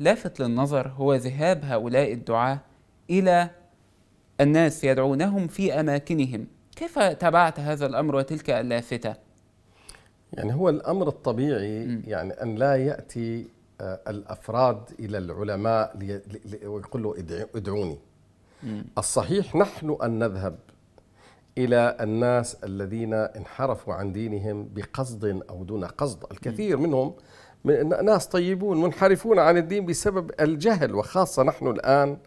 لافت للنظر هو ذهاب هؤلاء الدعاة إلى الناس يدعونهم في أماكنهم كيف تابعت هذا الأمر وتلك اللافتة؟ يعني هو الأمر الطبيعي يعني أن لا يأتي آه، الأفراد إلى العلماء ويقول له ادعوني الصحيح نحن أن نذهب إلى الناس الذين انحرفوا عن دينهم بقصد أو دون قصد الكثير منهم من ناس طيبون منحرفون عن الدين بسبب الجهل وخاصة نحن الآن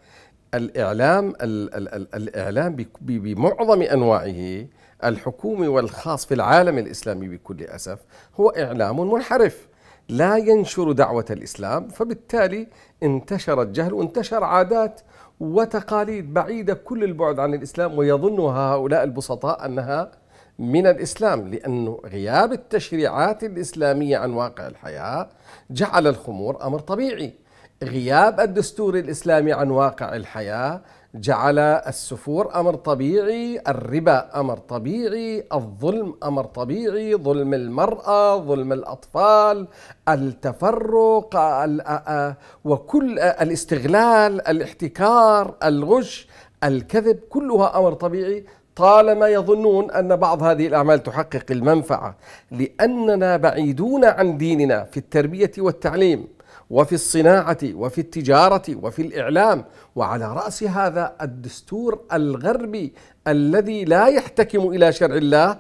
الإعلام الـ الـ الـ الإعلام بمعظم أنواعه الحكومي والخاص في العالم الإسلامي بكل أسف هو إعلام منحرف لا ينشر دعوة الإسلام فبالتالي انتشر الجهل وانتشر عادات وتقاليد بعيدة كل البعد عن الإسلام ويظنها هؤلاء البسطاء أنها من الإسلام لأن غياب التشريعات الإسلامية عن واقع الحياة جعل الخمور أمر طبيعي غياب الدستور الإسلامي عن واقع الحياة جعل السفور أمر طبيعي الربا أمر طبيعي الظلم أمر طبيعي ظلم المرأة ظلم الأطفال التفرق وكل الاستغلال الاحتكار الغش الكذب كلها أمر طبيعي طالما يظنون أن بعض هذه الأعمال تحقق المنفعة لأننا بعيدون عن ديننا في التربية والتعليم وفي الصناعة وفي التجارة وفي الإعلام وعلى رأس هذا الدستور الغربي الذي لا يحتكم إلى شرع الله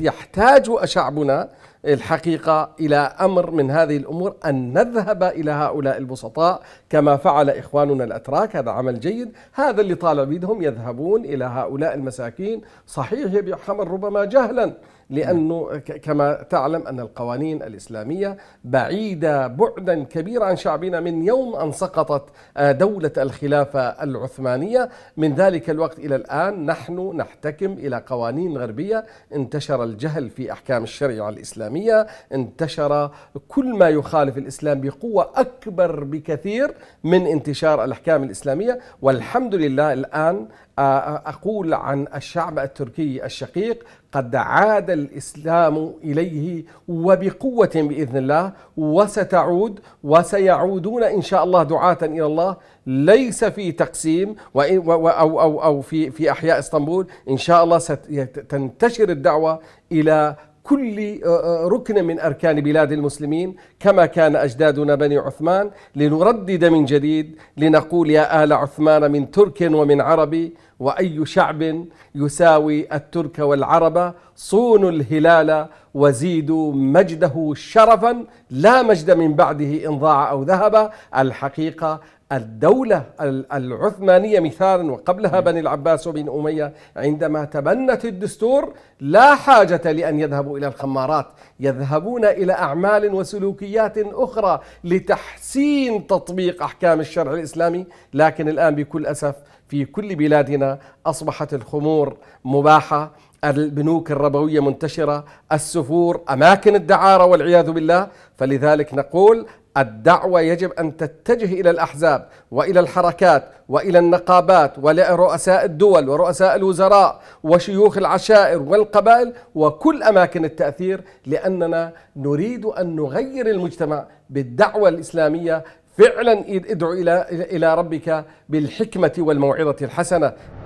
يحتاج شعبنا الحقيقة إلى أمر من هذه الأمور أن نذهب إلى هؤلاء البسطاء كما فعل إخواننا الأتراك هذا عمل جيد هذا اللي طال بيدهم يذهبون إلى هؤلاء المساكين صحيح يبيع خمر ربما جهلا لأنه كما تعلم أن القوانين الإسلامية بعيدة بعدا كبيرا عن شعبنا من يوم أن سقطت آه، دولة الخلافة العثمانية من ذلك الوقت إلى الآن نحن نحن نحتكم إلى قوانين غربية انتشر الجهل في أحكام الشريعة الإسلامية انتشر كل ما يخالف الإسلام بقوة أكبر بكثير من انتشار الأحكام الإسلامية والحمد لله الآن أقول عن الشعب التركي الشقيق قد عاد الإسلام إليه وبقوة بإذن الله وستعود وسيعودون إن شاء الله دعاة إلى الله ليس في تقسيم أو, أو, أو في, في أحياء اسطنبول إن شاء الله ستنتشر الدعوة إلى كل آه، آه، ركن من أركان بلاد المسلمين كما كان أجدادنا بني عثمان لنردد من جديد لنقول يا آل عثمان من ترك ومن عربي وأي شعب يساوي الترك والعرب صونوا الهلال وزيدوا مجده شرفا لا مجد من بعده إن ضاع أو ذهب الحقيقة الدولة العثمانية مثالا وقبلها بني العباس وبن أمية عندما تبنت الدستور لا حاجة لأن يذهبوا إلى الخمارات يذهبون إلى أعمال وسلوكيات أخرى لتحسين تطبيق أحكام الشرع الإسلامي لكن الآن بكل أسف في كل بلادنا أصبحت الخمور مباحة البنوك الربوية منتشرة السفور أماكن الدعارة والعياذ بالله فلذلك نقول الدعوة يجب أن تتجه إلى الأحزاب وإلى الحركات وإلى النقابات ولرؤساء الدول ورؤساء الوزراء وشيوخ العشائر والقبائل وكل أماكن التأثير لأننا نريد أن نغير المجتمع بالدعوة الإسلامية فعلا ادعو إلى ربك بالحكمة والموعظة الحسنة